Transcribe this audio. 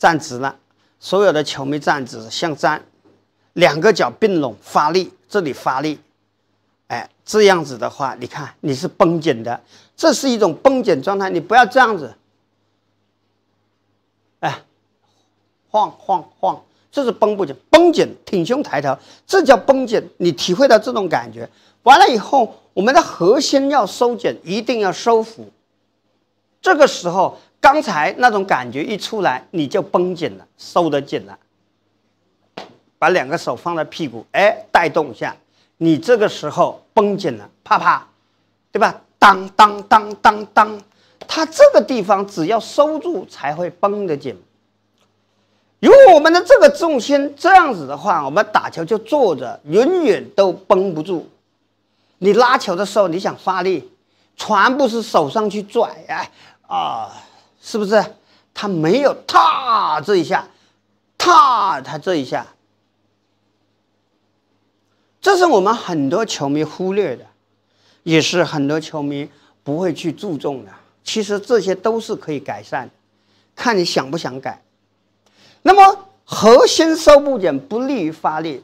站直了，所有的球迷站直，向站，两个脚并拢发力，这里发力，哎，这样子的话，你看你是绷紧的，这是一种绷紧状态，你不要这样子，哎，晃晃晃，这是绷不紧，绷紧，挺胸抬头，这叫绷紧，你体会到这种感觉，完了以后，我们的核心要收紧，一定要收腹。这个时候，刚才那种感觉一出来，你就绷紧了，收得紧了，把两个手放在屁股，哎，带动一下。你这个时候绷紧了，啪啪，对吧？当当当当当，它这个地方只要收住，才会绷得紧。如果我们的这个重心这样子的话，我们打球就坐着，永远都绷不住。你拉球的时候，你想发力。全部是手上去拽哎啊，是不是？他没有踏这一下，踏他这一下，这是我们很多球迷忽略的，也是很多球迷不会去注重的。其实这些都是可以改善的，看你想不想改。那么，核心收不紧，不利于发力。